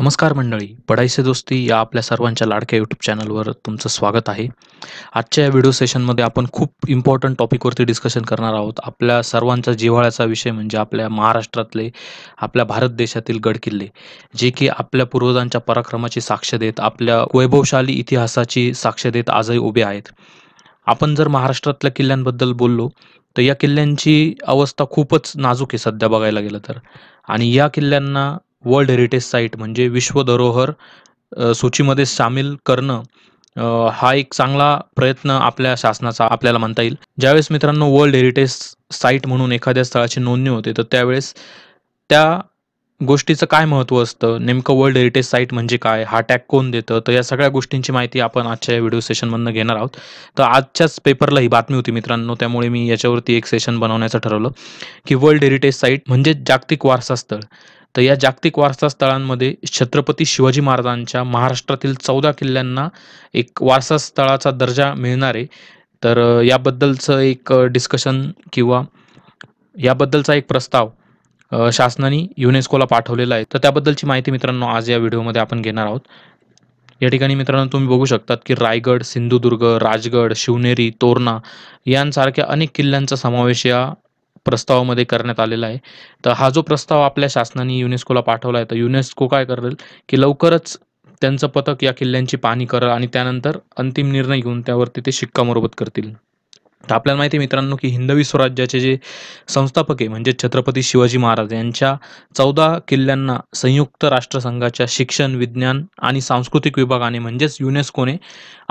नमस्कार मंडळी पडायचे दोस्ती या आपल्या सर्वांच्या लाडक्या यूट्यूब चॅनलवर तुमचं स्वागत आहे आजच्या या व्हिडिओ सेशनमध्ये आपण खूप इम्पॉर्टंट टॉपिकवरती डिस्कशन करणार आहोत आपल्या सर्वांचा जिव्हाळ्याचा विषय म्हणजे आपल्या महाराष्ट्रातले आपल्या भारत देशातील गडकिल्ले जे की आपल्या पूर्वजांच्या पराक्रमाची साक्ष देत आपल्या वैभवशाली इतिहासाची साक्ष देत आजही उभे आहेत आपण जर महाराष्ट्रातल्या किल्ल्यांबद्दल बोललो तर या किल्ल्यांची अवस्था खूपच नाजूक आहे सध्या बघायला गेलं तर आणि या किल्ल्यांना वर्ल्ड हेरिटेज साईट म्हणजे विश्व धरोहर सूचीमध्ये सामील करणं हा एक चांगला प्रयत्न आपल्या शासनाचा आपल्याला म्हणता येईल ज्यावेळेस मित्रांनो वर्ल्ड हेरिटेज साईट म्हणून एखाद्या स्थळाची नोंदणी होते तर त्यावेळेस त्या गोष्टीचं काय महत्त्व असतं नेमकं वर्ल्ड हेरिटेज साईट म्हणजे काय हा टॅग कोण देतं तर या सगळ्या गोष्टींची माहिती आपण आजच्या या व्हिडिओ सेशनमधनं घेणार आहोत तर आजच्याच पेपरला ही बातमी होती मित्रांनो त्यामुळे मी याच्यावरती एक सेशन बनवण्याचं ठरवलं की वर्ल्ड हेरिटेज साईट म्हणजे जागतिक वारसा स्थळ तर या जागतिक वारसा स्थळांमध्ये छत्रपती शिवाजी महाराजांच्या महाराष्ट्रातील चौदा किल्ल्यांना एक वारसा स्थळाचा दर्जा मिळणार आहे तर याबद्दलचं एक डिस्कशन किंवा याबद्दलचा एक प्रस्ताव शासनाने युनेस्कोला पाठवलेला आहे तर त्याबद्दलची माहिती मित्रांनो आज या व्हिडिओमध्ये आपण घेणार आहोत या ठिकाणी मित्रांनो तुम्ही बघू शकतात की रायगड सिंधुदुर्ग राजगड शिवनेरी तोरणा यांसारख्या अनेक किल्ल्यांचा समावेश या प्रस्तावामध्ये करण्यात आलेला आहे तर हा जो प्रस्ताव आपल्या शासनाने युनेस्कोला पाठवला आहे तर युनेस्को काय करेल की लवकरच त्यांचं पथक या किल्ल्यांची पाहणी करेल आणि त्यानंतर अंतिम निर्णय घेऊन त्यावरती ते शिक्कामोर्बत करतील तर आपल्याला माहिती आहे मित्रांनो की हिंदवी स्वराज्याचे जे संस्थापक आहे म्हणजे छत्रपती शिवाजी महाराज यांच्या चौदा किल्ल्यांना संयुक्त राष्ट्रसंघाच्या शिक्षण विज्ञान आणि सांस्कृतिक विभागाने म्हणजेच युनेस्कोने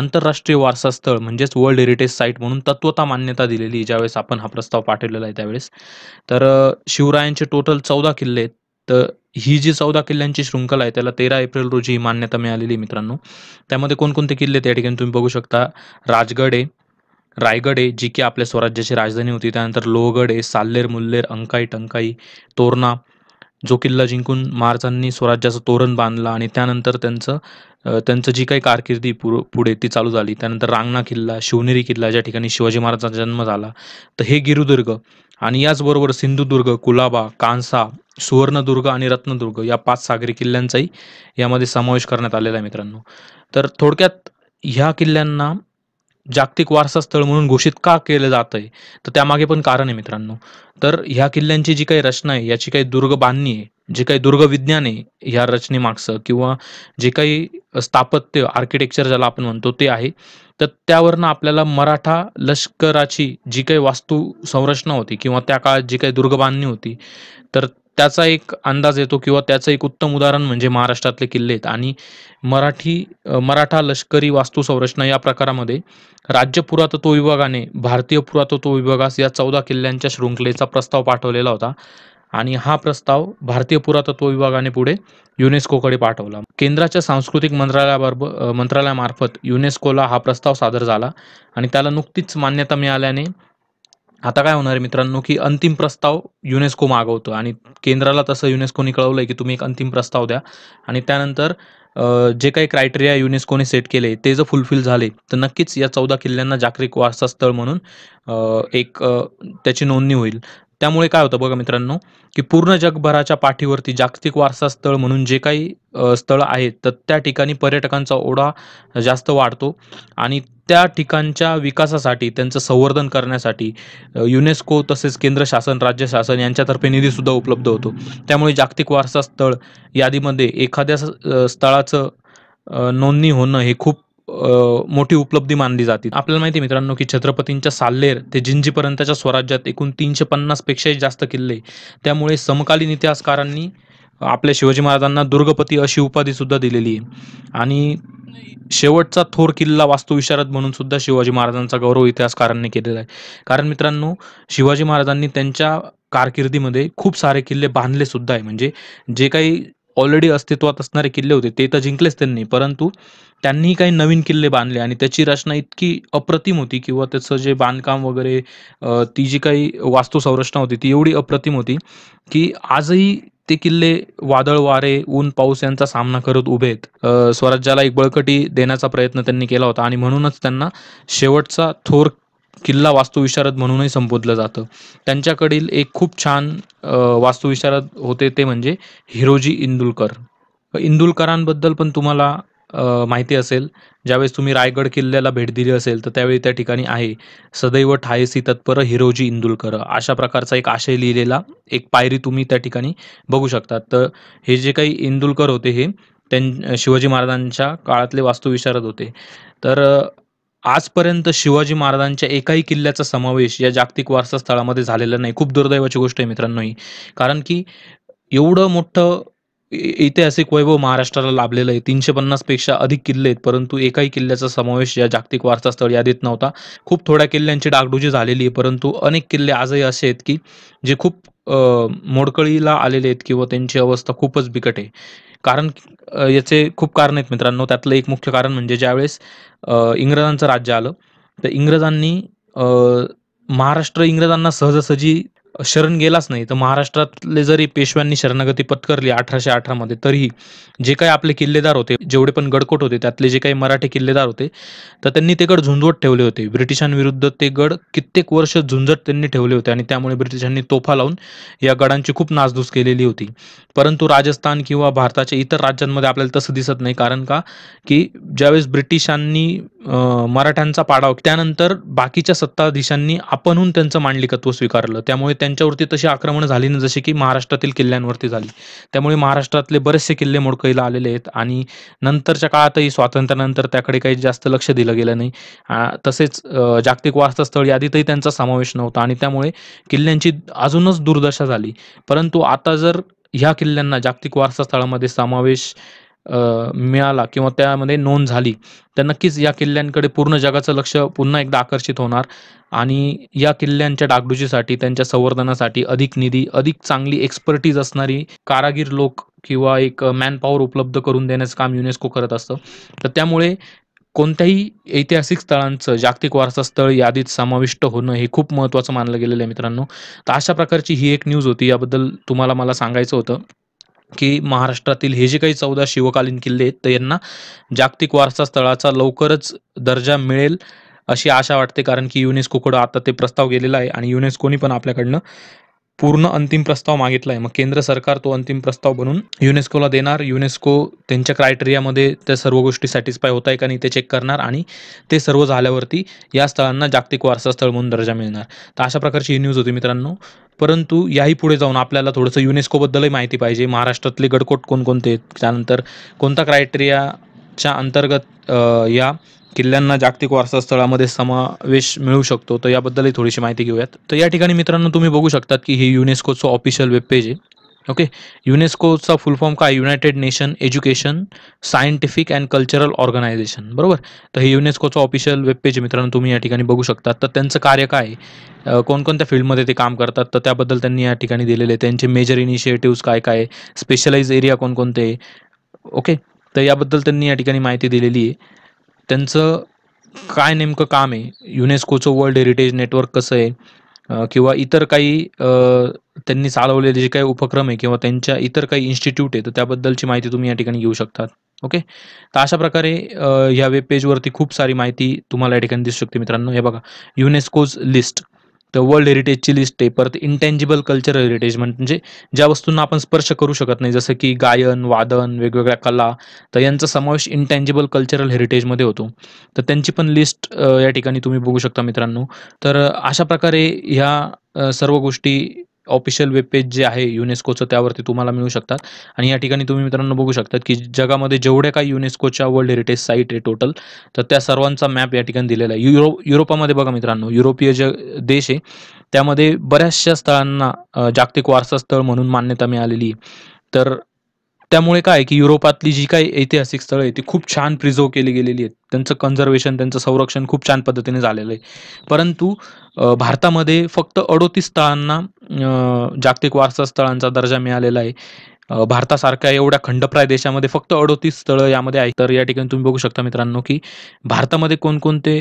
आंतरराष्ट्रीय वारसा स्थळ म्हणजेच वर्ल्ड हेरिटेज साईट म्हणून तत्वता मान्यता दिलेली ज्यावेळेस आपण हा प्रस्ताव पाठवलेला आहे त्यावेळेस तर शिवरायांचे टोटल चौदा किल्ले आहेत तर ही जी चौदा किल्ल्यांची शृंखला आहे त्याला तेरा एप्रिल रोजी ही मान्यता मिळालेली मित्रांनो त्यामध्ये कोणकोणते किल्ले त्या ठिकाणी तुम्ही बघू शकता राजगड आहे रायगड आहे जी की आपल्या स्वराज्याची राजधानी होती त्यानंतर लोहगड आहे साल्लेर मुल्लेर अंकाई टंकाई तोरणा जो किल्ला जिंकून महाराजांनी स्वराज्याचं तोरण बांधलं आणि त्यानंतर त्यांचं त्यांचं जी काही कारकिर्दी पुढे ती चालू झाली त्यानंतर रांगणा किल्ला शिवनेरी किल्ला ज्या ठिकाणी शिवाजी महाराजांचा जन्म झाला तर हे गिरुदुर्ग आणि याचबरोबर सिंधुदुर्ग कुलाबा कांसा सुवर्णदुर्ग आणि रत्नदुर्ग या पाच सागरी किल्ल्यांचाही यामध्ये समावेश करण्यात आलेला आहे मित्रांनो तर थोडक्यात ह्या किल्ल्यांना जागतिक वारसा स्थळ म्हणून घोषित का केलं जात आहे तर त्यामागे पण कारण आहे मित्रांनो तर ह्या किल्ल्यांची जी काही रचना आहे याची काही दुर्ग बांधणी आहे जी काही दुर्ग विज्ञान आहे ह्या रचनेमागचं किंवा जे काही स्थापत्य आर्किटेक्चर ज्याला आपण म्हणतो ते आहे तर त्यावरनं आपल्याला मराठा लष्कराची जी काही वास्तू संरचना होती किंवा त्या काळात जी काही दुर्ग बांधणी होती तर त्याचा एक अंदाज येतो किंवा त्याचं एक उत्तम उदाहरण म्हणजे महाराष्ट्रातले किल्ले आहेत आणि मराठी मराठा लष्करी वास्तुसंरचना या प्रकारामध्ये राज्य पुरातत्व विभागाने भारतीय पुरातत्व विभागास या चौदा किल्ल्यांच्या शृंखलेचा प्रस्ताव पाठवलेला होता आणि हा प्रस्ताव भारतीय पुरातत्व विभागाने पुढे युनेस्कोकडे पाठवला केंद्राच्या सांस्कृतिक मंत्रालयाबरोबर मंत्रालयामार्फत युनेस्कोला हा प्रस्ताव सादर झाला आणि त्याला नुकतीच मान्यता मिळाल्याने आता काय होणार आहे मित्रांनो की अंतिम प्रस्ताव युनेस्को मागवतो आणि केंद्राला तसं युनेस्कोने कळवलंय की तुम्ही एक अंतिम प्रस्ताव द्या आणि त्यानंतर जे काही क्रायटेरिया युनेस्कोने सेट केले ते जर फुलफिल झाले तर नक्कीच या चौदा किल्ल्यांना जागतिक वारसा स्थळ म्हणून एक त्याची नोंदणी होईल त्यामुळे काय होतं बघा मित्रांनो की पूर्ण जगभराच्या पाठीवरती जागतिक वारसा स्थळ म्हणून जे काही स्थळ आहेत तर त्या ठिकाणी पर्यटकांचा ओढा जास्त वाढतो आणि त्या ठिकाणच्या विकासासाठी त्यांचं संवर्धन करण्यासाठी युनेस्को तसेच केंद्र शासन राज्य शासन यांच्यातर्फे निधीसुद्धा उपलब्ध होतो त्यामुळे जागतिक वारसा स्थळ यादीमध्ये एखाद्या स्थळाचं नोंदणी होणं हे खूप मोठी उपलब्धी मानली जाते आपल्याला माहिती आहे मित्रांनो की छत्रपतींच्या साल्लेर ते जिंजीपर्यंतच्या स्वराज्यात एकूण तीनशे पन्नास पेक्षाही जास्त किल्ले त्यामुळे समकालीन इतिहासकारांनी आपल्या शिवाजी महाराजांना दुर्गपती अशी उपाधी सुद्धा दिलेली आहे आणि शेवटचा थोर किल्ला वास्तुविशारद म्हणून सुद्धा शिवाजी महाराजांचा गौरव इतिहासकारांनी केलेला आहे कारण मित्रांनो शिवाजी महाराजांनी त्यांच्या कारकिर्दीमध्ये खूप सारे किल्ले बांधले सुद्धा आहे म्हणजे जे काही ऑलरेडी अस्तित्वात असणारे किल्ले होते ते तर जिंकलेच त्यांनी परंतु त्यांनी काही नवीन किल्ले बांधले आणि त्याची रचना इतकी अप्रतिम होती किंवा त्याचं जे बांधकाम वगैरे ती जी काही वास्तुसंरचना होती ती एवढी अप्रतिम होती की आजही ते किल्ले वादळ वारे ऊन पाऊस यांचा सामना करत उभे आहेत स्वराज्याला एक बळकटी देण्याचा प्रयत्न त्यांनी केला होता आणि म्हणूनच त्यांना शेवटचा थोर किल्ला वास्तुविशारद म्हणूनही संबोधलं जातं त्यांच्याकडील एक खूप छान वास्तुविशारद होते ते म्हणजे हिरोजी इंदुलकर इंदुलकरांबद्दल पण तुम्हाला माहिती असेल ज्यावेळेस तुम्ही रायगड किल्ल्याला भेट दिली असेल तर त्यावेळी त्या ठिकाणी आहे सदैव ठायसी तत्पर हिरोजी इंदुलकर अशा प्रकारचा एक आशय लिहिलेला एक पायरी तुम्ही त्या ठिकाणी बघू शकता तर हे जे काही इंदुलकर होते हे त्यां शिवाजी महाराजांच्या काळातले वास्तुविशारद होते तर आजपर्यंत शिवाजी महाराजांच्या एकाही किल्ल्याचा समावेश या जागतिक वारसा स्थळामध्ये झालेला नाही खूप दुर्दैवाची गोष्ट आहे मित्रांनो ही कारण की एवढं मोठं ऐतिहासिक वैभव महाराष्ट्राला लाभलेलं आहे तीनशे पन्नास पेक्षा अधिक किल्ले आहेत परंतु एकाही किल्ल्याचा समावेश या जागतिक वारसा स्थळ यादीत नव्हता खूप थोड्या किल्ल्यांची डागडुजी झालेली आहे परंतु अनेक किल्ले आजही असे आहेत की जे खूप मोडकळीला आलेले आहेत किंवा त्यांची अवस्था खूपच बिकट आहे कारण याचे खूप कारण आहेत मित्रांनो त्यातलं एक मुख्य कारण म्हणजे ज्यावेळेस इंग्रजांचं राज्य आलं तर इंग्रजांनी महाराष्ट्र इंग्रजांना सहजासहजी शरण गेलाच नाही तर महाराष्ट्रातले जरी पेशव्यांनी शरणागती पत्करली अठराशे अठरा मध्ये तरीही जे काही आपले किल्लेदार होते जेवढे पण गडकोट होते त्यातले जे काही मराठी किल्लेदार होते तर त्यांनी ते गड झुंजवत ठेवले होते ब्रिटिशांविरुद्ध ते गड कित्येक वर्ष झुंजत त्यांनी ठेवले होते आणि त्यामुळे ब्रिटिशांनी तोफा लावून या गडांची खूप नासधूस केलेली होती परंतु राजस्थान किंवा भारताच्या इतर राज्यांमध्ये आपल्याला तसं दिसत नाही कारण का की ज्यावेळेस ब्रिटिशांनी मराठ्यांचा पाडाव त्यानंतर बाकीच्या सत्ताधीशांनी आपणहून त्यांचं मांडलिकत्व स्वीकारलं त्यामुळे त्यांच्यावरती तशी आक्रमण झाली नाही जसे की महाराष्ट्रातील किल्ल्यांवरती झाली त्यामुळे महाराष्ट्रातले बरेचसे किल्ले मोडकईला आलेले आहेत आणि नंतरच्या काळातही स्वातंत्र्यानंतर त्याकडे काही जास्त लक्ष दिलं गेलं नाही तसेच जागतिक वारसास्थळ यादीतही त्यांचा समावेश नव्हता आणि त्यामुळे किल्ल्यांची अजूनच दुर्दशा झाली परंतु आता जर ह्या किल्ल्यांना जागतिक वारसा स्थळामध्ये समावेश मिळाला किंवा त्यामध्ये नोंद झाली तर नक्कीच या किल्ल्यांकडे पूर्ण जगाचं लक्ष पुन्हा एकदा आकर्षित होणार आणि या किल्ल्यांच्या डागडुजीसाठी त्यांच्या संवर्धनासाठी अधिक निधी अधिक चांगली एक्सपर्टीज असणारी कारागीर लोक किंवा एक मॅनपॉवर उपलब्ध करून देण्याचं काम युनेस्को करत असतं तर त्यामुळे कोणत्याही ऐतिहासिक स्थळांचं जागतिक वारसा स्थळ यादीत समाविष्ट होणं हे खूप महत्त्वाचं मानलं गेलेलं आहे मित्रांनो तर अशा प्रकारची ही एक न्यूज होती याबद्दल तुम्हाला मला सांगायचं होतं की महाराष्ट्रातील हे जे काही चौदा शिवकालीन किल्ले आहेत तर यांना जागतिक वारसा स्थळाचा लवकरच दर्जा मिळेल अशी आशा वाटते कारण की युनेस्कोकडं आता ते प्रस्ताव गेलेला आहे आणि युनेस्कोनी पण आपल्याकडनं पूर्ण अंतिम प्रस्ताव मागितला आहे मग केंद्र सरकार तो अंतिम प्रस्ताव बनून युनेस्कोला देणार युनेस्को त्यांच्या क्रायटेरियामध्ये त्या सर्व गोष्टी सॅटिस्फाय होत आहे का नाही ते चेक करणार आणि ते सर्व झाल्यावरती या स्थळांना जागतिक वारसा स्थळ म्हणून दर्जा मिळणार तर अशा प्रकारची ही न्यूज होती मित्रांनो परंतु याही पुढे जाऊन आपल्याला थोडंसं युनेस्कोबद्दलही माहिती पाहिजे महाराष्ट्रातले गडकोट कोणकोणते आहेत त्यानंतर कोणता क्रायटेरियाच्या अंतर्गत या किल्ल्यांना जागतिक वारसा स्थळामध्ये समावेश मिळू शकतो तर याबद्दलही थोडीशी माहिती घेऊयात तर या ठिकाणी मित्रांनो तुम्ही बघू शकतात की ही युनेस्कोचं ऑफिशियल वेब पेज आहे ओके युनेस्कोचा फुल फॉर्म काय United Nation Education Scientific and Cultural Organisation बरोबर तर हे युनेस्कोचं ऑफिशियल वेब पेज मित्रांनो तुम्ही या ठिकाणी बघू शकता तर त्यांचं कार्य काय कोणकोणत्या फील्डमध्ये ते काम करतात तर त्याबद्दल त्यांनी या ठिकाणी दिलेले त्यांचे मेजर इनिशिएटिव्ह काय काय स्पेशलाइज एरिया कोणकोणते ओके तर याबद्दल त्यांनी या ठिकाणी माहिती दिलेली आहे त्यांचं काय नेमकं काम आहे युनेस्कोचं वर्ल्ड हेरिटेज नेटवर्क कसं आहे किंवा इतर काही त्यांनी चालवलेले जे काही उपक्रम आहे किंवा त्यांच्या इतर काही इन्स्टिट्यूट आहे तर त्याबद्दलची माहिती तुम्ही या ठिकाणी घेऊ शकतात ओके तर अशा प्रकारे ह्या वेब पेजवरती खूप सारी माहिती तुम्हाला या ठिकाणी दिसू शकते मित्रांनो हे बघा युनेस्कोज लिस्ट तर वर्ल्ड हेरिटेजची लिस्ट आहे परत इंटेंजिबल कल्चरल हेरिटेज म्हणजे ज्या वस्तूंना आपण स्पर्श करू शकत नाही जसं की गायन वादन वेगवेगळ्या कला तर यांचा समावेश इंटेंजिबल कल्चरल हेरिटेजमध्ये होतो तर त्यांची पण लिस्ट या ठिकाणी तुम्ही बघू शकता मित्रांनो तर अशा प्रकारे ह्या सर्व गोष्टी ऑफिशियल वेबपेज जे आहे युनेस्कोचं त्यावरती तुम्हाला मिळू शकतात आणि या ठिकाणी तुम्ही मित्रांनो बघू शकतात की जगामध्ये जेवढ्या काही युनेस्कोच्या वर्ल्ड हेरिटेज साईट आहे टोटल तर त्या सर्वांचा मॅप या ठिकाणी दिलेला आहे युरो युरोपामध्ये बघा मित्रांनो युरोपीय जे देश आहे त्यामध्ये बऱ्याचशा स्थळांना जागतिक वारसा स्थळ म्हणून मान्यता मिळालेली आहे तर त्यामुळे काय की युरोपातली जी काही ऐतिहासिक स्थळं आहेत ती खूप छान प्रिझर्व केली गेलेली आहेत त्यांचं कन्झर्वेशन त्यांचं संरक्षण खूप छान पद्धतीने झालेलं आहे परंतु भारतामध्ये फक्त अडोतीस स्थळांना जागतिक वारसा स्थळांचा दर्जा मिळालेला आहे भारतासारख्या एवढ्या खंडप्राय देशामध्ये फक्त अडोतीस स्थळं यामध्ये आहेत तर या ठिकाणी तुम्ही बघू शकता मित्रांनो की भारतामध्ये कोणकोणते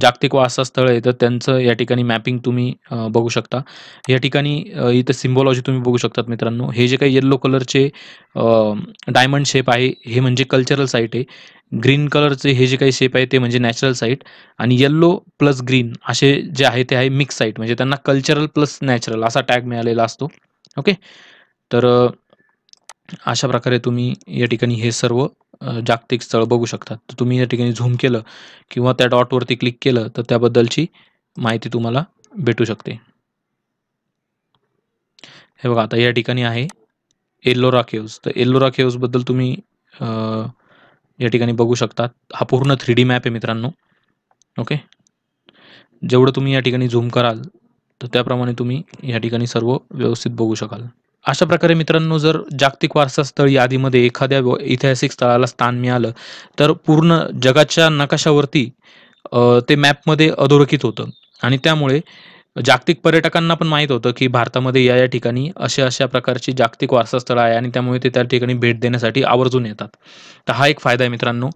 जागतिक वारसा स्थळ आहे तर त्यांचं या ठिकाणी मॅपिंग तुम्ही बघू शकता या ठिकाणी इथं सिम्बॉलॉजी तुम्ही बघू शकतात मित्रांनो हे जे काही येल्लो कलरचे डायमंड शेप आहे हे म्हणजे कल्चरल साईट आहे ग्रीन कलरचे हे जे काही शेप आहे ते म्हणजे नॅचरल साईट आणि येल्लो प्लस ग्रीन असे जे आहे ते आहे मिक्स साईट म्हणजे त्यांना कल्चरल प्लस नॅचरल असा टॅग मिळालेला असतो ओके तर अशा प्रकारे तुम्ही या ठिकाणी हे सर्व जागतिक स्थळ बघू शकता तर तुम्ही या ठिकाणी झूम केलं किंवा त्या डॉटवरती क्लिक केलं तर त्याबद्दलची माहिती तुम्हाला भेटू शकते हे बघा आता या ठिकाणी आहे एल्लोरा केव्ज तर एल्लोरा केव्सबद्दल तुम्ही या ठिकाणी बघू शकता हा पूर्ण थ्री डी मॅप आहे मित्रांनो ओके जेवढं तुम्ही या ठिकाणी झूम कराल तर त्याप्रमाणे तुम्ही या ठिकाणी सर्व व्यवस्थित बघू शकाल अशा प्रकारे मित्रांनो जर जागतिक वारसा स्थळ यादीमध्ये एखाद्या ऐतिहासिक स्थळाला स्थान मिळालं तर पूर्ण जगाच्या नकाशावरती ते मॅपमध्ये अधोरेखित होतं आणि त्यामुळे जागतिक पर्यटकांना पण माहीत होतं की भारतामध्ये या या ठिकाणी अशा अशा प्रकारची जागतिक वारसा स्थळ आहे आणि त्यामुळे ते त्या ठिकाणी भेट देण्यासाठी आवर्जून येतात तर हा एक फायदा आहे मित्रांनो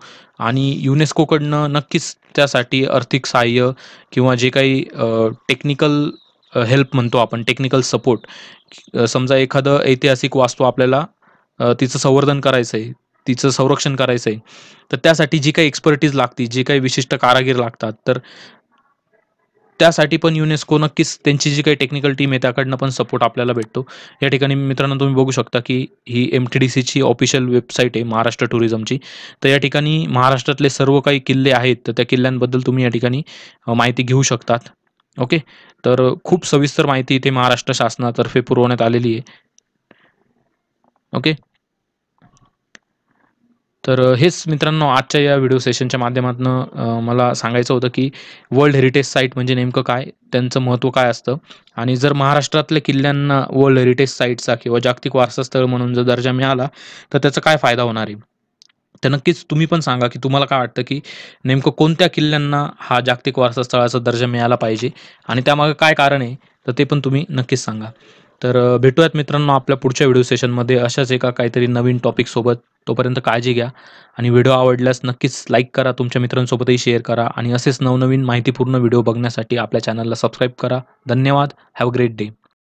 आणि युनेस्कोकडनं नक्कीच त्यासाठी आर्थिक सहाय्य किंवा जे काही टेक्निकल हेल्प म्हणतो आपण टेक्निकल सपोर्ट समजा एखादं ऐतिहासिक वास्तू आपल्याला तिचं संवर्धन करायचं आहे तिचं संरक्षण करायचं आहे तर त्यासाठी जी काही एक्सपर्टीज लागतील जी काही विशिष्ट कारागीर लागतात तर त्यासाठी पण युनेस्को नक्कीच त्यांची जी काही टेक्निकल टीम आहे त्याकडनं पण सपोर्ट आपल्याला भेटतो या ठिकाणी मित्रांनो तुम्ही बघू शकता की ही एम टी ऑफिशियल वेबसाईट आहे महाराष्ट्र टुरिझमची तर या ठिकाणी महाराष्ट्रातले सर्व काही किल्ले आहेत तर त्या किल्ल्यांबद्दल तुम्ही या ठिकाणी माहिती घेऊ शकतात ओके तर खूप सविस्तर माहिती इथे महाराष्ट्र शासनातर्फे पुरवण्यात आलेली आहे ओके तर हेच मित्रांनो आजच्या या व्हिडिओ सेशनच्या माध्यमातून मला सांगायचं होतं की वर्ल्ड हेरिटेज साईट म्हणजे नेमकं काय त्यांचं महत्त्व काय असतं आणि जर महाराष्ट्रातल्या किल्ल्यांना वर्ल्ड हेरिटेज साईटचा किंवा जागतिक वारसा स्थळ म्हणून जर दर्जा मिळाला तर त्याचा काय फायदा होणार आहे तर नक्कीच तुम्ही पण सांगा की तुम्हाला काय वाटतं की नेमकं कोणत्या किल्ल्यांना हा जागतिक वारसा स्थळाचा दर्जा मिळाला पाहिजे आणि त्यामागे काय कारण आहे तर ते पण तुम्ही नक्कीच सांगा तर भेटूयात मित्रांनो आपल्या पुढच्या व्हिडिओ सेशनमध्ये अशाच एका काहीतरी नवीन टॉपिकसोबत तोपर्यंत काळजी घ्या आणि व्हिडिओ आवडल्यास नक्कीच लाईक करा तुमच्या मित्रांसोबतही शेअर करा आणि असेच नवनवीन माहितीपूर्ण व्हिडिओ बघण्यासाठी आपल्या चॅनलला सबस्क्राईब करा धन्यवाद हॅव अ ग्रेट डे